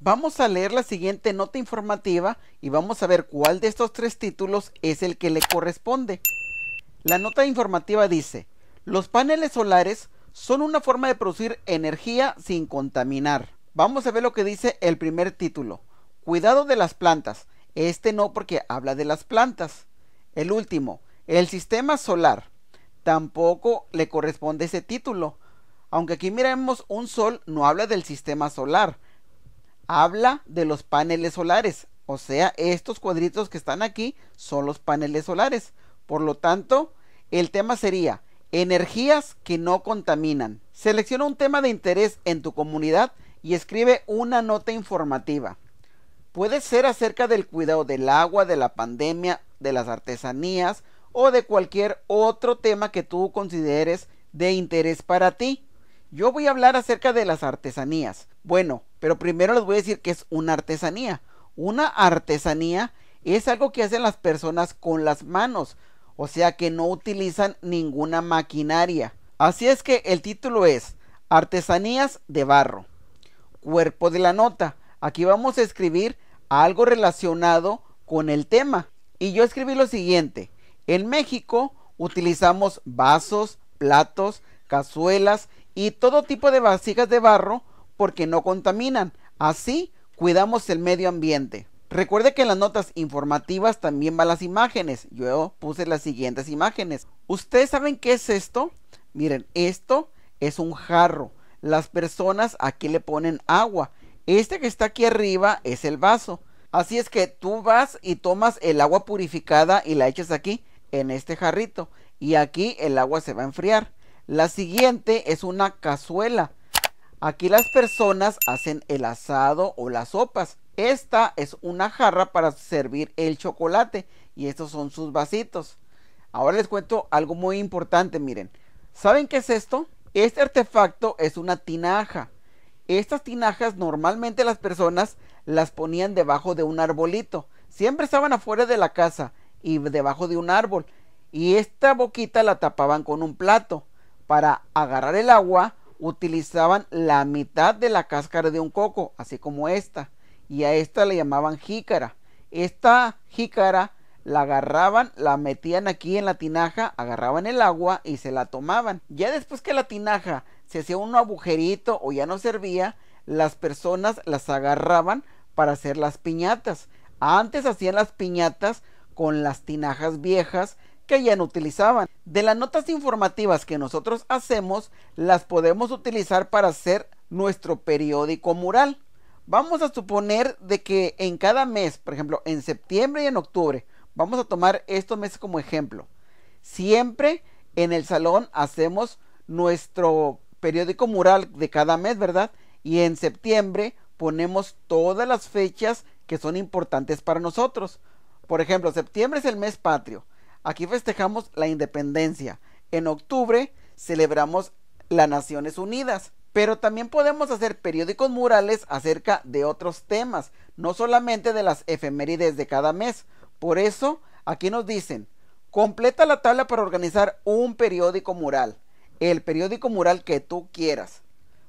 Vamos a leer la siguiente nota informativa y vamos a ver cuál de estos tres títulos es el que le corresponde. La nota informativa dice, los paneles solares son una forma de producir energía sin contaminar. Vamos a ver lo que dice el primer título. Cuidado de las plantas. Este no porque habla de las plantas. El último, el sistema solar tampoco le corresponde ese título. Aunque aquí miremos un sol, no habla del sistema solar, habla de los paneles solares. O sea, estos cuadritos que están aquí son los paneles solares. Por lo tanto, el tema sería energías que no contaminan. Selecciona un tema de interés en tu comunidad y escribe una nota informativa. Puede ser acerca del cuidado del agua, de la pandemia, de las artesanías, o de cualquier otro tema que tú consideres de interés para ti. Yo voy a hablar acerca de las artesanías. Bueno, pero primero les voy a decir que es una artesanía. Una artesanía es algo que hacen las personas con las manos, o sea que no utilizan ninguna maquinaria. Así es que el título es Artesanías de barro. Cuerpo de la nota. Aquí vamos a escribir algo relacionado con el tema. Y yo escribí lo siguiente. En México utilizamos vasos, platos, cazuelas y todo tipo de vasijas de barro porque no contaminan. Así cuidamos el medio ambiente. Recuerde que en las notas informativas también van las imágenes. Yo puse las siguientes imágenes. ¿Ustedes saben qué es esto? Miren, esto es un jarro. Las personas aquí le ponen agua. Este que está aquí arriba es el vaso. Así es que tú vas y tomas el agua purificada y la echas aquí en este jarrito y aquí el agua se va a enfriar. La siguiente es una cazuela. Aquí las personas hacen el asado o las sopas. Esta es una jarra para servir el chocolate y estos son sus vasitos. Ahora les cuento algo muy importante, miren. ¿Saben qué es esto? Este artefacto es una tinaja. Estas tinajas normalmente las personas las ponían debajo de un arbolito. Siempre estaban afuera de la casa y debajo de un árbol y esta boquita la tapaban con un plato. Para agarrar el agua utilizaban la mitad de la cáscara de un coco, así como esta, y a esta le llamaban jícara. Esta jícara la agarraban, la metían aquí en la tinaja, agarraban el agua y se la tomaban. Ya después que la tinaja se hacía un agujerito o ya no servía, las personas las agarraban para hacer las piñatas. Antes hacían las piñatas con las tinajas viejas que ya no utilizaban. De las notas informativas que nosotros hacemos, las podemos utilizar para hacer nuestro periódico mural. Vamos a suponer de que en cada mes, por ejemplo, en septiembre y en octubre, vamos a tomar estos meses como ejemplo. Siempre en el salón hacemos nuestro periódico mural de cada mes, ¿verdad? Y en septiembre ponemos todas las fechas que son importantes para nosotros. Por ejemplo, septiembre es el mes patrio. Aquí festejamos la independencia. En octubre celebramos las Naciones Unidas. Pero también podemos hacer periódicos murales acerca de otros temas, no solamente de las efemérides de cada mes. Por eso, aquí nos dicen, completa la tabla para organizar un periódico mural, el periódico mural que tú quieras.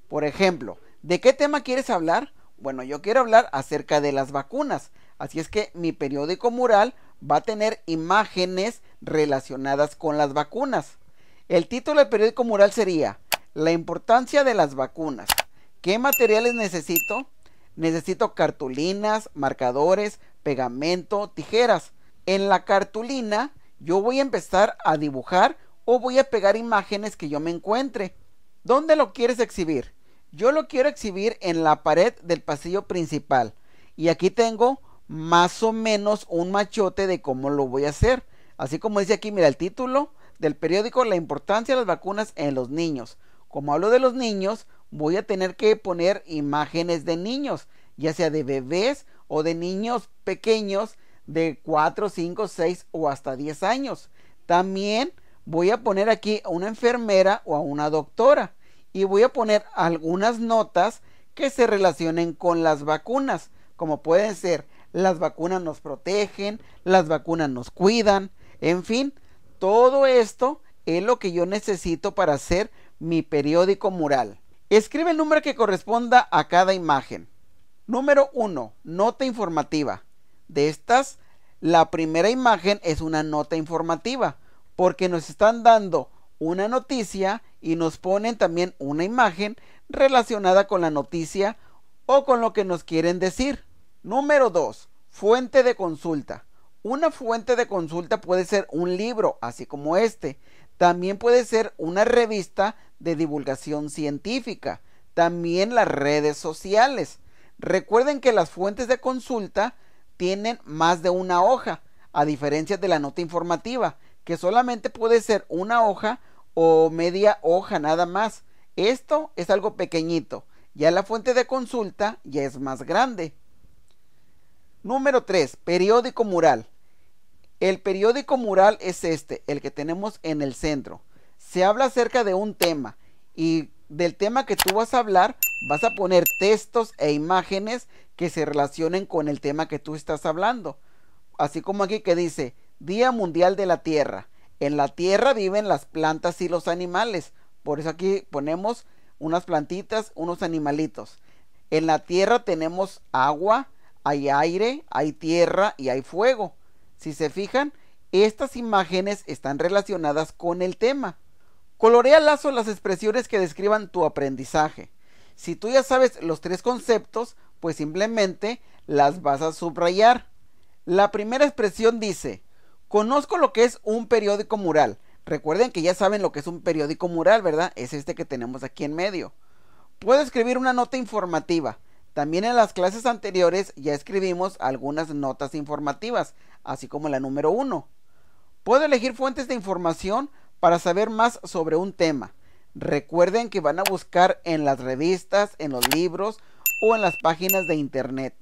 Por ejemplo, ¿de qué tema quieres hablar? Bueno, yo quiero hablar acerca de las vacunas. Así es que mi periódico mural va a tener imágenes relacionadas con las vacunas. El título del periódico mural sería La importancia de las vacunas. ¿Qué materiales necesito? Necesito cartulinas, marcadores, pegamento, tijeras. En la cartulina yo voy a empezar a dibujar o voy a pegar imágenes que yo me encuentre. ¿Dónde lo quieres exhibir? Yo lo quiero exhibir en la pared del pasillo principal. Y aquí tengo más o menos un machote de cómo lo voy a hacer. Así como dice aquí, mira el título del periódico, la importancia de las vacunas en los niños. Como hablo de los niños, voy a tener que poner imágenes de niños, ya sea de bebés o de niños pequeños de 4, 5, 6 o hasta 10 años. También voy a poner aquí a una enfermera o a una doctora y voy a poner algunas notas que se relacionen con las vacunas, como pueden ser las vacunas nos protegen, las vacunas nos cuidan, en fin, todo esto es lo que yo necesito para hacer mi periódico mural. Escribe el número que corresponda a cada imagen. Número 1. Nota informativa. De estas, la primera imagen es una nota informativa, porque nos están dando una noticia y nos ponen también una imagen relacionada con la noticia o con lo que nos quieren decir. Número 2. Fuente de consulta. Una fuente de consulta puede ser un libro, así como este. También puede ser una revista de divulgación científica. También las redes sociales. Recuerden que las fuentes de consulta tienen más de una hoja, a diferencia de la nota informativa, que solamente puede ser una hoja o media hoja nada más. Esto es algo pequeñito. Ya la fuente de consulta ya es más grande. Número 3, periódico mural. El periódico mural es este, el que tenemos en el centro. Se habla acerca de un tema y del tema que tú vas a hablar vas a poner textos e imágenes que se relacionen con el tema que tú estás hablando. Así como aquí que dice, Día Mundial de la Tierra. En la Tierra viven las plantas y los animales. Por eso aquí ponemos unas plantitas, unos animalitos. En la Tierra tenemos agua, hay aire, hay tierra y hay fuego. Si se fijan, estas imágenes están relacionadas con el tema. Colorea lazo las expresiones que describan tu aprendizaje. Si tú ya sabes los tres conceptos, pues simplemente las vas a subrayar. La primera expresión dice, conozco lo que es un periódico mural. Recuerden que ya saben lo que es un periódico mural, ¿verdad? Es este que tenemos aquí en medio. Puedo escribir una nota informativa. También en las clases anteriores ya escribimos algunas notas informativas, así como la número 1. Puedo elegir fuentes de información para saber más sobre un tema. Recuerden que van a buscar en las revistas, en los libros o en las páginas de internet.